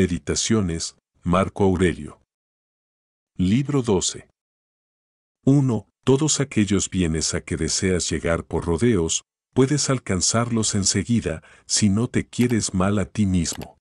Meditaciones, Marco Aurelio. Libro 12. 1. Todos aquellos bienes a que deseas llegar por rodeos, puedes alcanzarlos enseguida si no te quieres mal a ti mismo.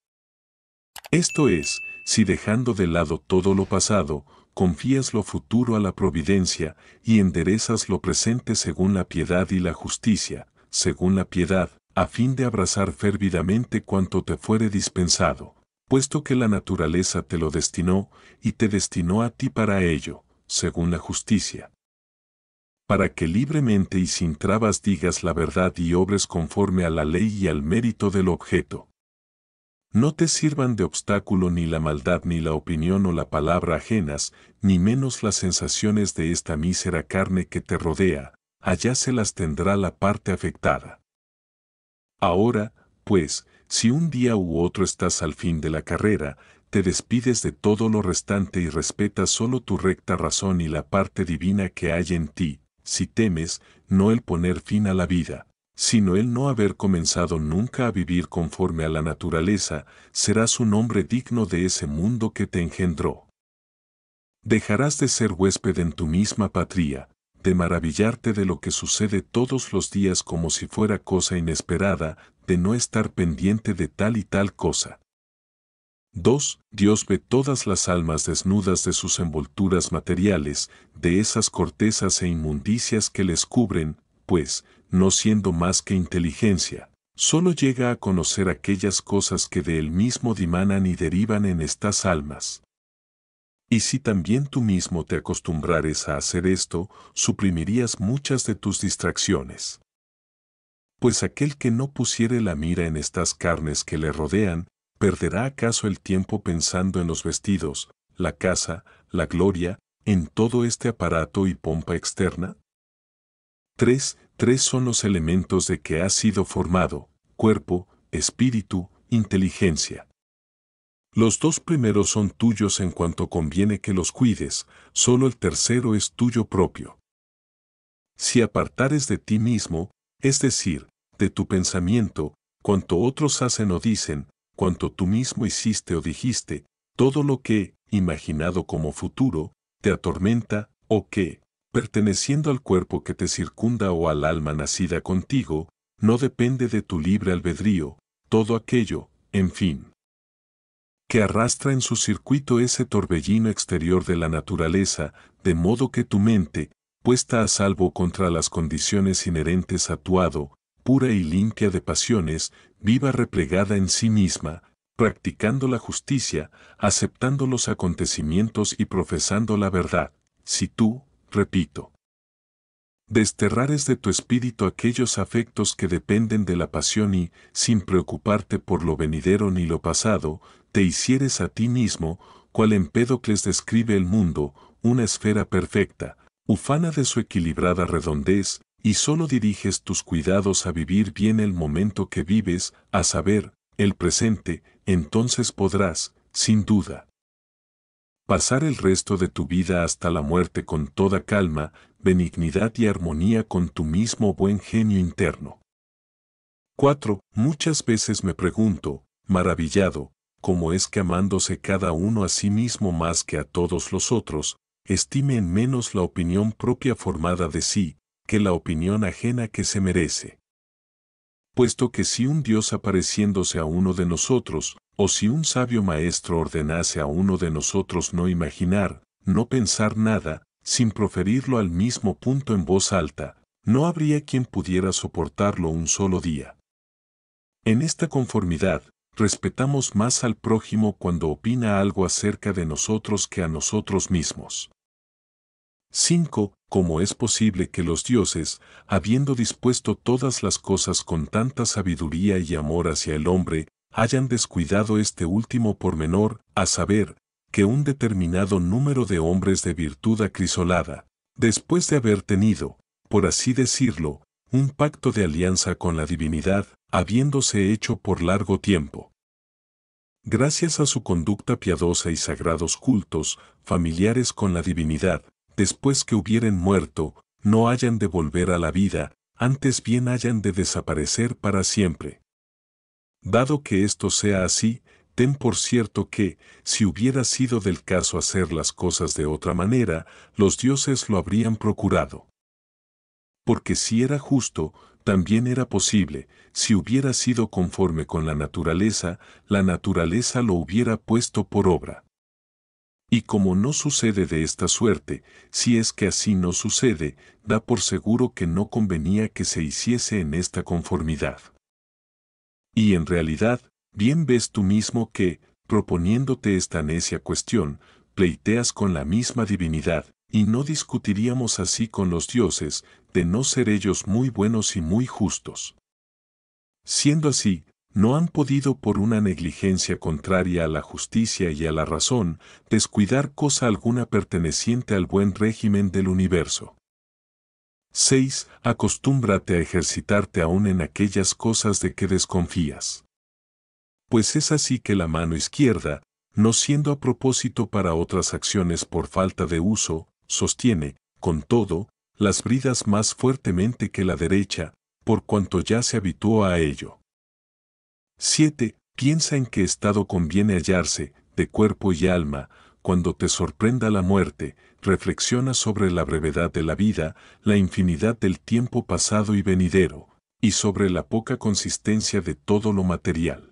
Esto es, si dejando de lado todo lo pasado, confías lo futuro a la providencia y enderezas lo presente según la piedad y la justicia, según la piedad, a fin de abrazar férvidamente cuanto te fuere dispensado puesto que la naturaleza te lo destinó y te destinó a ti para ello, según la justicia. Para que libremente y sin trabas digas la verdad y obres conforme a la ley y al mérito del objeto. No te sirvan de obstáculo ni la maldad ni la opinión o la palabra ajenas, ni menos las sensaciones de esta mísera carne que te rodea, allá se las tendrá la parte afectada. Ahora, pues, si un día u otro estás al fin de la carrera, te despides de todo lo restante y respetas solo tu recta razón y la parte divina que hay en ti, si temes, no el poner fin a la vida, sino el no haber comenzado nunca a vivir conforme a la naturaleza, serás un hombre digno de ese mundo que te engendró. Dejarás de ser huésped en tu misma patria, de maravillarte de lo que sucede todos los días como si fuera cosa inesperada, de no estar pendiente de tal y tal cosa. 2. Dios ve todas las almas desnudas de sus envolturas materiales, de esas cortezas e inmundicias que les cubren, pues, no siendo más que inteligencia, solo llega a conocer aquellas cosas que de él mismo dimanan y derivan en estas almas. Y si también tú mismo te acostumbrares a hacer esto, suprimirías muchas de tus distracciones. Pues aquel que no pusiere la mira en estas carnes que le rodean, perderá acaso el tiempo pensando en los vestidos, la casa, la gloria, en todo este aparato y pompa externa? Tres, tres son los elementos de que ha sido formado, cuerpo, espíritu, inteligencia. Los dos primeros son tuyos en cuanto conviene que los cuides, solo el tercero es tuyo propio. Si apartares de ti mismo, es decir, de tu pensamiento, cuanto otros hacen o dicen, cuanto tú mismo hiciste o dijiste, todo lo que, imaginado como futuro, te atormenta, o que, perteneciendo al cuerpo que te circunda o al alma nacida contigo, no depende de tu libre albedrío, todo aquello, en fin, que arrastra en su circuito ese torbellino exterior de la naturaleza, de modo que tu mente, puesta a salvo contra las condiciones inherentes a tu hado, pura y limpia de pasiones, viva replegada en sí misma, practicando la justicia, aceptando los acontecimientos y profesando la verdad, si tú, repito, Desterrares de tu espíritu aquellos afectos que dependen de la pasión y, sin preocuparte por lo venidero ni lo pasado, te hicieres a ti mismo, cual Empédocles describe el mundo, una esfera perfecta, ufana de su equilibrada redondez, y solo diriges tus cuidados a vivir bien el momento que vives, a saber, el presente, entonces podrás, sin duda, pasar el resto de tu vida hasta la muerte con toda calma, benignidad y armonía con tu mismo buen genio interno. 4. Muchas veces me pregunto, maravillado, cómo es que amándose cada uno a sí mismo más que a todos los otros, estime en menos la opinión propia formada de sí, que la opinión ajena que se merece. Puesto que si un Dios apareciéndose a uno de nosotros, o si un sabio maestro ordenase a uno de nosotros no imaginar, no pensar nada, sin proferirlo al mismo punto en voz alta, no habría quien pudiera soportarlo un solo día. En esta conformidad, respetamos más al prójimo cuando opina algo acerca de nosotros que a nosotros mismos. 5. ¿Cómo es posible que los dioses, habiendo dispuesto todas las cosas con tanta sabiduría y amor hacia el hombre, hayan descuidado este último pormenor, a saber, que un determinado número de hombres de virtud acrisolada, después de haber tenido, por así decirlo, un pacto de alianza con la divinidad, habiéndose hecho por largo tiempo. Gracias a su conducta piadosa y sagrados cultos, familiares con la divinidad, después que hubieren muerto, no hayan de volver a la vida, antes bien hayan de desaparecer para siempre. Dado que esto sea así, Ten por cierto que, si hubiera sido del caso hacer las cosas de otra manera, los dioses lo habrían procurado. Porque si era justo, también era posible, si hubiera sido conforme con la naturaleza, la naturaleza lo hubiera puesto por obra. Y como no sucede de esta suerte, si es que así no sucede, da por seguro que no convenía que se hiciese en esta conformidad. Y en realidad, Bien ves tú mismo que, proponiéndote esta necia cuestión, pleiteas con la misma divinidad, y no discutiríamos así con los dioses, de no ser ellos muy buenos y muy justos. Siendo así, no han podido por una negligencia contraria a la justicia y a la razón, descuidar cosa alguna perteneciente al buen régimen del universo. 6. Acostúmbrate a ejercitarte aún en aquellas cosas de que desconfías pues es así que la mano izquierda, no siendo a propósito para otras acciones por falta de uso, sostiene, con todo, las bridas más fuertemente que la derecha, por cuanto ya se habituó a ello. 7. Piensa en qué estado conviene hallarse, de cuerpo y alma, cuando te sorprenda la muerte, reflexiona sobre la brevedad de la vida, la infinidad del tiempo pasado y venidero, y sobre la poca consistencia de todo lo material.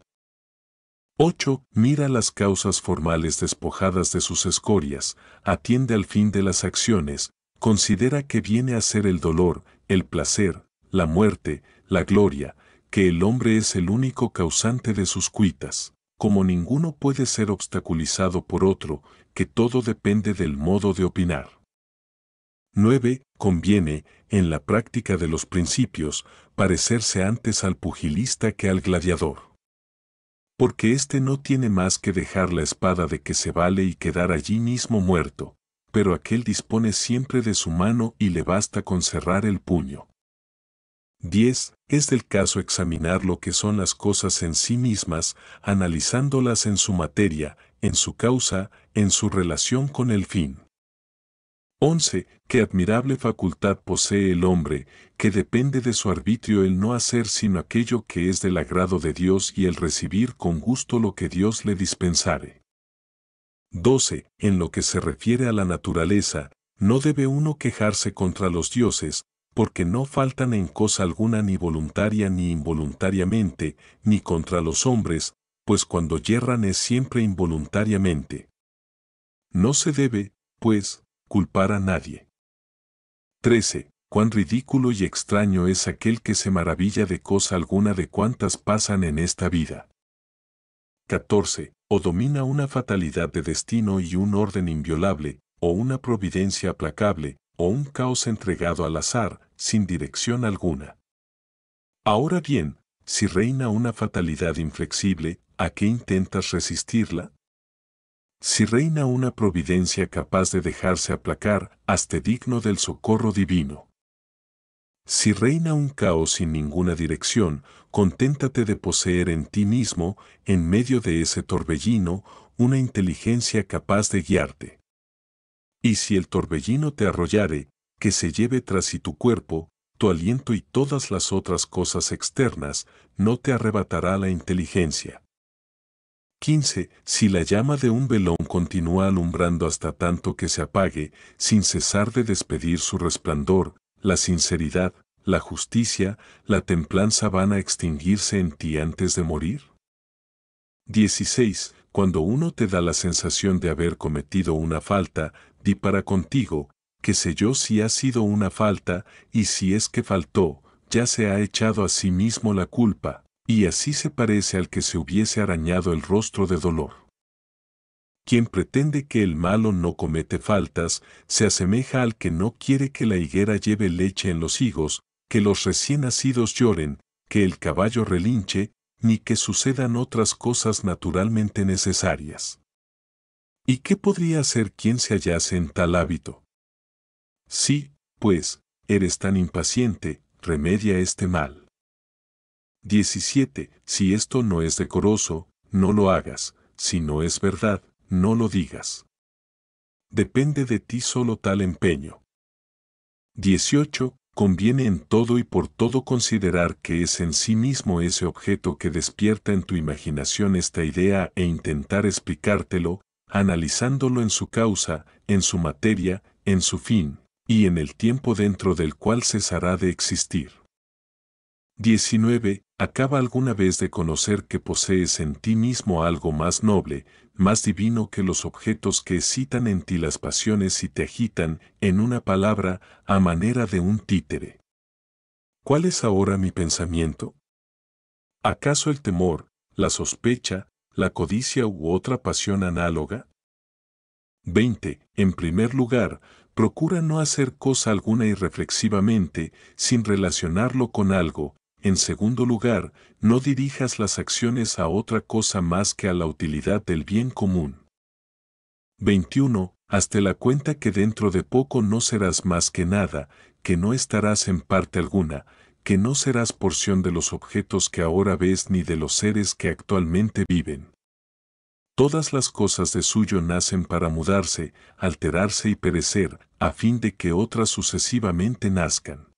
8. Mira las causas formales despojadas de sus escorias, atiende al fin de las acciones, considera que viene a ser el dolor, el placer, la muerte, la gloria, que el hombre es el único causante de sus cuitas, como ninguno puede ser obstaculizado por otro, que todo depende del modo de opinar. 9. Conviene, en la práctica de los principios, parecerse antes al pugilista que al gladiador porque éste no tiene más que dejar la espada de que se vale y quedar allí mismo muerto, pero aquel dispone siempre de su mano y le basta con cerrar el puño. 10. Es del caso examinar lo que son las cosas en sí mismas, analizándolas en su materia, en su causa, en su relación con el fin. 11. Qué admirable facultad posee el hombre, que depende de su arbitrio el no hacer sino aquello que es del agrado de Dios y el recibir con gusto lo que Dios le dispensare. 12. En lo que se refiere a la naturaleza, no debe uno quejarse contra los dioses, porque no faltan en cosa alguna ni voluntaria ni involuntariamente, ni contra los hombres, pues cuando yerran es siempre involuntariamente. No se debe, pues, Culpar a nadie. 13. Cuán ridículo y extraño es aquel que se maravilla de cosa alguna de cuantas pasan en esta vida. 14. O domina una fatalidad de destino y un orden inviolable, o una providencia aplacable, o un caos entregado al azar, sin dirección alguna. Ahora bien, si reina una fatalidad inflexible, ¿a qué intentas resistirla? si reina una providencia capaz de dejarse aplacar, hazte digno del socorro divino. Si reina un caos sin ninguna dirección, conténtate de poseer en ti mismo, en medio de ese torbellino, una inteligencia capaz de guiarte. Y si el torbellino te arrollare, que se lleve tras sí tu cuerpo, tu aliento y todas las otras cosas externas, no te arrebatará la inteligencia. 15. Si la llama de un velón continúa alumbrando hasta tanto que se apague, sin cesar de despedir su resplandor, la sinceridad, la justicia, la templanza van a extinguirse en ti antes de morir. 16. Cuando uno te da la sensación de haber cometido una falta, di para contigo, que sé yo si ha sido una falta, y si es que faltó, ya se ha echado a sí mismo la culpa, y así se parece al que se hubiese arañado el rostro de dolor. Quien pretende que el malo no comete faltas, se asemeja al que no quiere que la higuera lleve leche en los higos, que los recién nacidos lloren, que el caballo relinche, ni que sucedan otras cosas naturalmente necesarias. ¿Y qué podría hacer quien se hallase en tal hábito? Sí, pues, eres tan impaciente, remedia este mal. 17. Si esto no es decoroso, no lo hagas, si no es verdad, no lo digas. Depende de ti solo tal empeño. 18. Conviene en todo y por todo considerar que es en sí mismo ese objeto que despierta en tu imaginación esta idea e intentar explicártelo, analizándolo en su causa, en su materia, en su fin, y en el tiempo dentro del cual cesará de existir. 19. Acaba alguna vez de conocer que posees en ti mismo algo más noble, más divino que los objetos que excitan en ti las pasiones y te agitan, en una palabra, a manera de un títere. ¿Cuál es ahora mi pensamiento? ¿Acaso el temor, la sospecha, la codicia u otra pasión análoga? 20. En primer lugar, procura no hacer cosa alguna irreflexivamente, sin relacionarlo con algo, en segundo lugar, no dirijas las acciones a otra cosa más que a la utilidad del bien común. 21. Hazte la cuenta que dentro de poco no serás más que nada, que no estarás en parte alguna, que no serás porción de los objetos que ahora ves ni de los seres que actualmente viven. Todas las cosas de suyo nacen para mudarse, alterarse y perecer, a fin de que otras sucesivamente nazcan.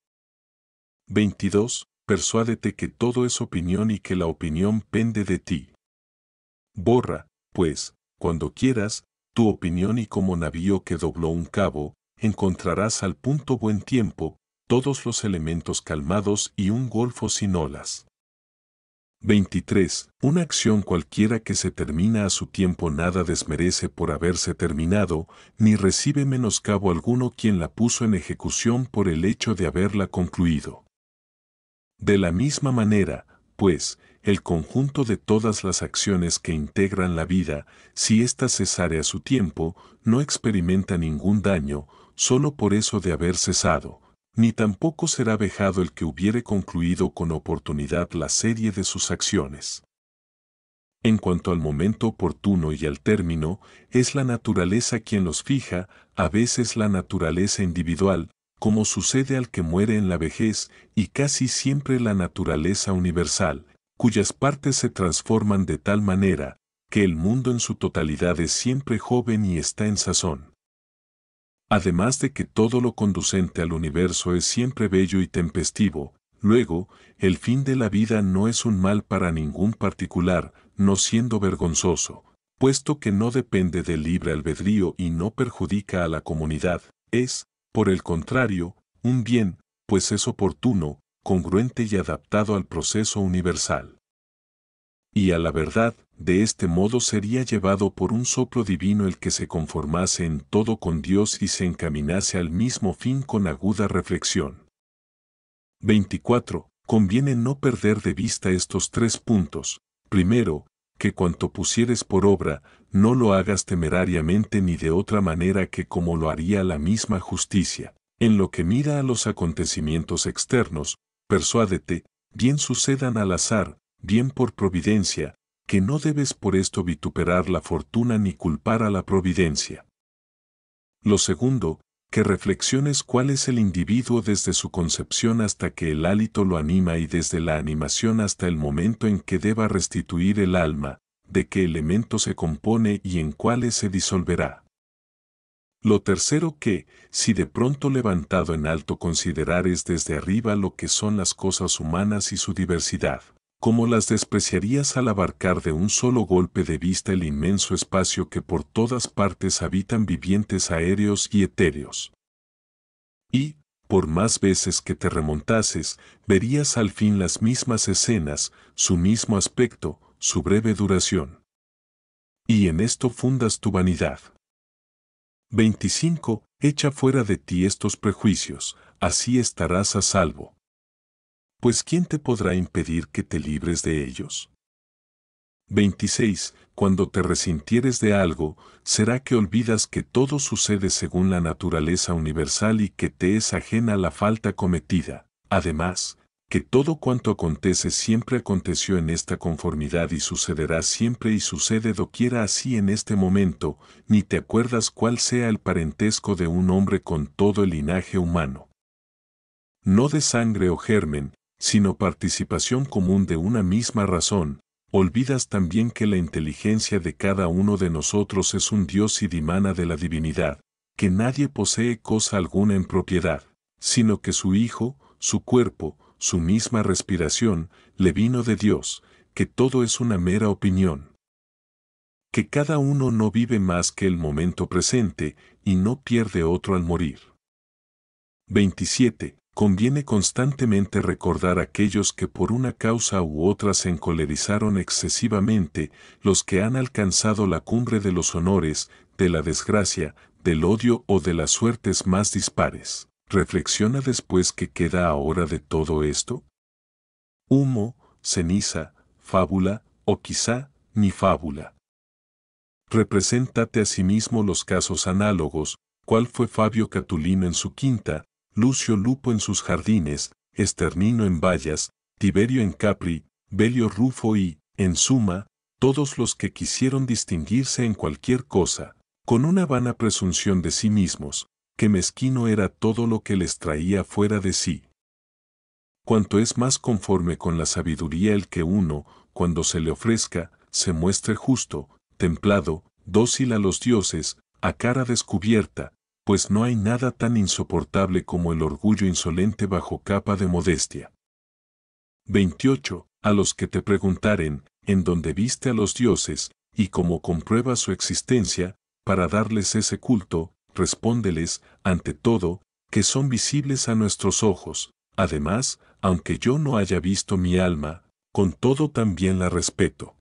22 persuádete que todo es opinión y que la opinión pende de ti. Borra, pues, cuando quieras, tu opinión y como navío que dobló un cabo, encontrarás al punto buen tiempo, todos los elementos calmados y un golfo sin olas. 23. Una acción cualquiera que se termina a su tiempo nada desmerece por haberse terminado, ni recibe menoscabo alguno quien la puso en ejecución por el hecho de haberla concluido. De la misma manera, pues, el conjunto de todas las acciones que integran la vida, si ésta cesare a su tiempo, no experimenta ningún daño, solo por eso de haber cesado, ni tampoco será vejado el que hubiere concluido con oportunidad la serie de sus acciones. En cuanto al momento oportuno y al término, es la naturaleza quien los fija, a veces la naturaleza individual, como sucede al que muere en la vejez y casi siempre la naturaleza universal, cuyas partes se transforman de tal manera que el mundo en su totalidad es siempre joven y está en sazón. Además de que todo lo conducente al universo es siempre bello y tempestivo, luego, el fin de la vida no es un mal para ningún particular, no siendo vergonzoso, puesto que no depende del libre albedrío y no perjudica a la comunidad, es, por el contrario, un bien, pues es oportuno, congruente y adaptado al proceso universal. Y a la verdad, de este modo sería llevado por un soplo divino el que se conformase en todo con Dios y se encaminase al mismo fin con aguda reflexión. 24. Conviene no perder de vista estos tres puntos. Primero, que cuanto pusieres por obra, no lo hagas temerariamente ni de otra manera que como lo haría la misma justicia. En lo que mira a los acontecimientos externos, persuádete, bien sucedan al azar, bien por providencia, que no debes por esto vituperar la fortuna ni culpar a la providencia. Lo segundo, que reflexiones cuál es el individuo desde su concepción hasta que el hálito lo anima y desde la animación hasta el momento en que deba restituir el alma, de qué elemento se compone y en cuáles se disolverá. Lo tercero que, si de pronto levantado en alto considerar es desde arriba lo que son las cosas humanas y su diversidad. ¿cómo las despreciarías al abarcar de un solo golpe de vista el inmenso espacio que por todas partes habitan vivientes aéreos y etéreos? Y, por más veces que te remontases, verías al fin las mismas escenas, su mismo aspecto, su breve duración. Y en esto fundas tu vanidad. 25. Echa fuera de ti estos prejuicios, así estarás a salvo pues ¿quién te podrá impedir que te libres de ellos? 26. Cuando te resintieres de algo, será que olvidas que todo sucede según la naturaleza universal y que te es ajena la falta cometida. Además, que todo cuanto acontece siempre aconteció en esta conformidad y sucederá siempre y sucede doquiera así en este momento, ni te acuerdas cuál sea el parentesco de un hombre con todo el linaje humano. No de sangre o germen, sino participación común de una misma razón, olvidas también que la inteligencia de cada uno de nosotros es un Dios y dimana de la divinidad, que nadie posee cosa alguna en propiedad, sino que su Hijo, su cuerpo, su misma respiración, le vino de Dios, que todo es una mera opinión. Que cada uno no vive más que el momento presente y no pierde otro al morir. 27 conviene constantemente recordar aquellos que por una causa u otra se encolerizaron excesivamente, los que han alcanzado la cumbre de los honores, de la desgracia, del odio o de las suertes más dispares. Reflexiona después qué queda ahora de todo esto. Humo, ceniza, fábula, o quizá, ni fábula. Represéntate a sí mismo los casos análogos, cuál fue Fabio Catulino en su quinta, Lucio Lupo en sus jardines, Esternino en Vallas, Tiberio en Capri, Belio Rufo y, en suma, todos los que quisieron distinguirse en cualquier cosa, con una vana presunción de sí mismos, que mezquino era todo lo que les traía fuera de sí. Cuanto es más conforme con la sabiduría el que uno, cuando se le ofrezca, se muestre justo, templado, dócil a los dioses, a cara descubierta, pues no hay nada tan insoportable como el orgullo insolente bajo capa de modestia. 28. A los que te preguntaren, en dónde viste a los dioses, y cómo comprueba su existencia, para darles ese culto, respóndeles, ante todo, que son visibles a nuestros ojos, además, aunque yo no haya visto mi alma, con todo también la respeto.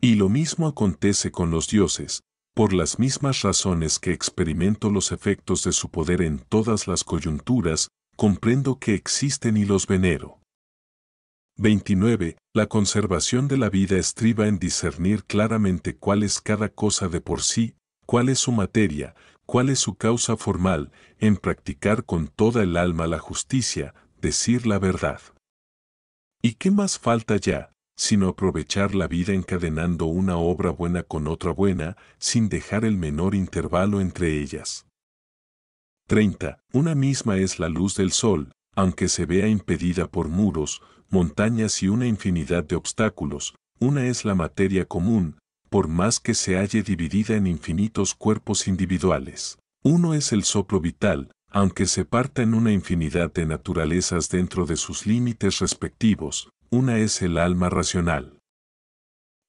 Y lo mismo acontece con los dioses, por las mismas razones que experimento los efectos de su poder en todas las coyunturas, comprendo que existen y los venero. 29. La conservación de la vida estriba en discernir claramente cuál es cada cosa de por sí, cuál es su materia, cuál es su causa formal, en practicar con toda el alma la justicia, decir la verdad. ¿Y qué más falta ya, sino aprovechar la vida encadenando una obra buena con otra buena, sin dejar el menor intervalo entre ellas. 30. Una misma es la luz del sol, aunque se vea impedida por muros, montañas y una infinidad de obstáculos, una es la materia común, por más que se halle dividida en infinitos cuerpos individuales. Uno es el soplo vital, aunque se parta en una infinidad de naturalezas dentro de sus límites respectivos, una es el alma racional.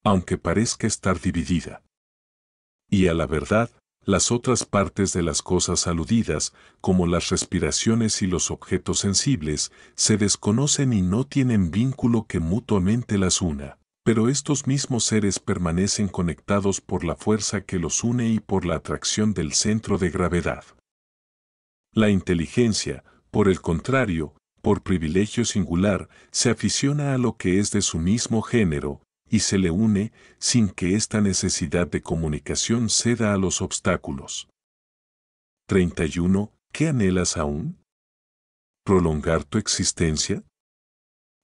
Aunque parezca estar dividida. Y a la verdad, las otras partes de las cosas aludidas, como las respiraciones y los objetos sensibles, se desconocen y no tienen vínculo que mutuamente las una, pero estos mismos seres permanecen conectados por la fuerza que los une y por la atracción del centro de gravedad. La inteligencia, por el contrario, por privilegio singular, se aficiona a lo que es de su mismo género, y se le une, sin que esta necesidad de comunicación ceda a los obstáculos. 31. ¿Qué anhelas aún? ¿Prolongar tu existencia?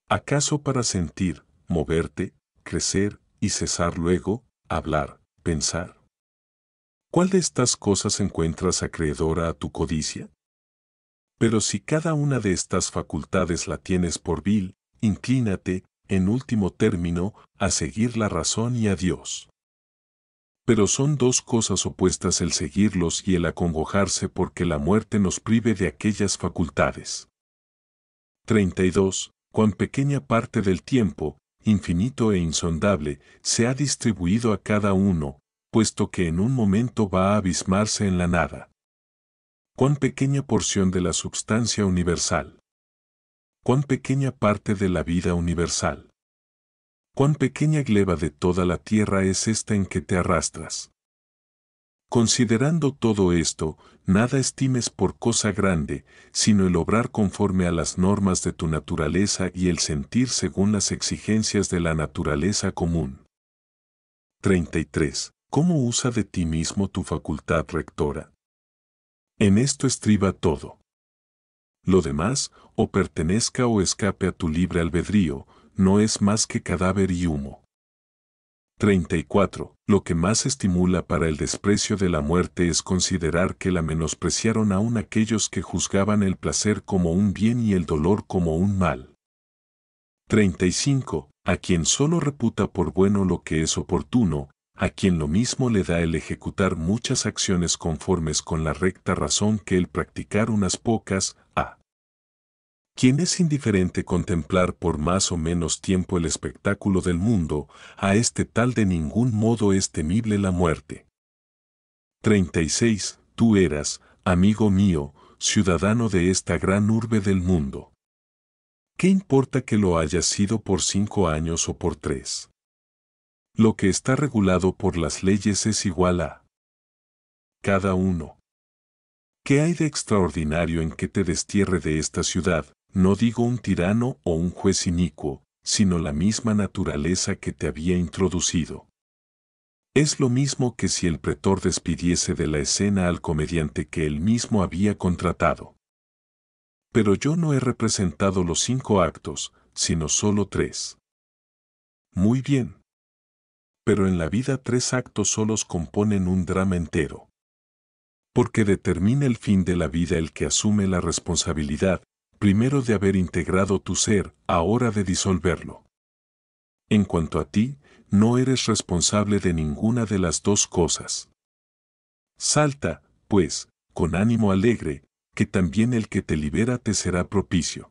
¿Acaso para sentir, moverte, crecer y cesar luego, hablar, pensar? ¿Cuál de estas cosas encuentras acreedora a tu codicia? Pero si cada una de estas facultades la tienes por vil, inclínate, en último término, a seguir la razón y a Dios. Pero son dos cosas opuestas el seguirlos y el acongojarse porque la muerte nos prive de aquellas facultades. 32. Cuán pequeña parte del tiempo, infinito e insondable, se ha distribuido a cada uno, puesto que en un momento va a abismarse en la nada. Cuán pequeña porción de la substancia universal. Cuán pequeña parte de la vida universal. Cuán pequeña gleba de toda la tierra es esta en que te arrastras. Considerando todo esto, nada estimes por cosa grande, sino el obrar conforme a las normas de tu naturaleza y el sentir según las exigencias de la naturaleza común. 33. ¿Cómo usa de ti mismo tu facultad rectora? En esto estriba todo. Lo demás, o pertenezca o escape a tu libre albedrío, no es más que cadáver y humo. 34. Lo que más estimula para el desprecio de la muerte es considerar que la menospreciaron aún aquellos que juzgaban el placer como un bien y el dolor como un mal. 35. A quien solo reputa por bueno lo que es oportuno, a quien lo mismo le da el ejecutar muchas acciones conformes con la recta razón que el practicar unas pocas, a quien es indiferente contemplar por más o menos tiempo el espectáculo del mundo, a este tal de ningún modo es temible la muerte. 36. Tú eras, amigo mío, ciudadano de esta gran urbe del mundo. ¿Qué importa que lo hayas sido por cinco años o por tres? Lo que está regulado por las leyes es igual a cada uno. ¿Qué hay de extraordinario en que te destierre de esta ciudad? No digo un tirano o un juez inicuo, sino la misma naturaleza que te había introducido. Es lo mismo que si el pretor despidiese de la escena al comediante que él mismo había contratado. Pero yo no he representado los cinco actos, sino solo tres. Muy bien pero en la vida tres actos solos componen un drama entero. Porque determina el fin de la vida el que asume la responsabilidad, primero de haber integrado tu ser, ahora de disolverlo. En cuanto a ti, no eres responsable de ninguna de las dos cosas. Salta, pues, con ánimo alegre, que también el que te libera te será propicio.